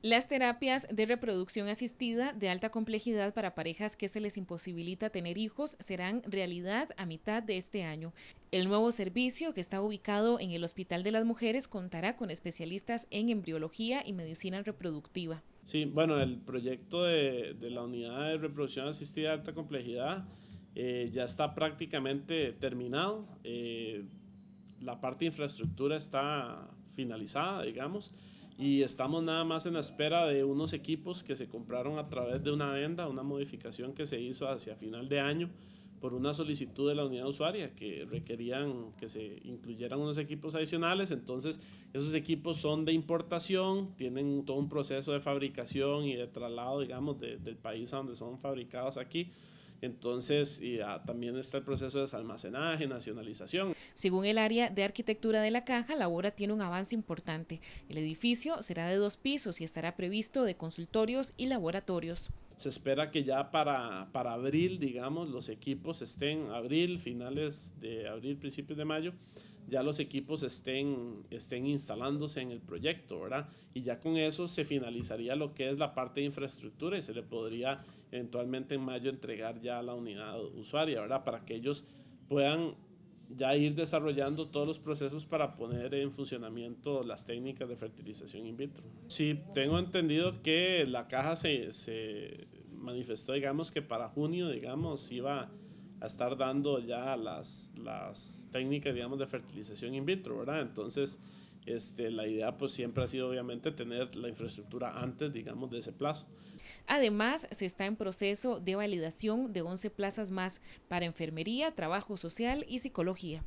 Las terapias de reproducción asistida de alta complejidad para parejas que se les imposibilita tener hijos serán realidad a mitad de este año. El nuevo servicio, que está ubicado en el Hospital de las Mujeres, contará con especialistas en embriología y medicina reproductiva. Sí, bueno, el proyecto de, la unidad de reproducción asistida de alta complejidad eh, ya está prácticamente terminado. Eh, la parte de infraestructura está finalizada, digamos y estamos nada más en la espera de unos equipos que se compraron a través de una venda, una modificación que se hizo hacia final de año por una solicitud de la unidad usuaria que requerían que se incluyeran unos equipos adicionales. Entonces, esos equipos son de importación, tienen todo un proceso de fabricación y de traslado, digamos, del país a donde son fabricados aquí. Entonces, y, ah, también está el proceso de desalmacenaje, nacionalización. Según el área de arquitectura de la caja, la obra tiene un avance importante. El edificio será de dos pisos y estará previsto de consultorios y laboratorios. Se espera que ya para, para abril, digamos, los equipos estén, abril, finales de abril, principios de mayo, ya los equipos estén, estén instalándose en el proyecto, ¿verdad? Y ya con eso se finalizaría lo que es la parte de infraestructura y se le podría eventualmente en mayo entregar ya la unidad usuaria, ¿verdad? Para que ellos puedan ya ir desarrollando todos los procesos para poner en funcionamiento las técnicas de fertilización in vitro. Sí, tengo entendido que la caja se, manifestó, digamos, que para junio, digamos, iba a estar dando ya las, las técnicas, digamos, de fertilización in vitro, ¿verdad? Entonces, este, la idea pues siempre ha sido obviamente tener la infraestructura antes, digamos, de ese plazo. Además, se está en proceso de validación de 11 plazas más para enfermería, trabajo social y psicología.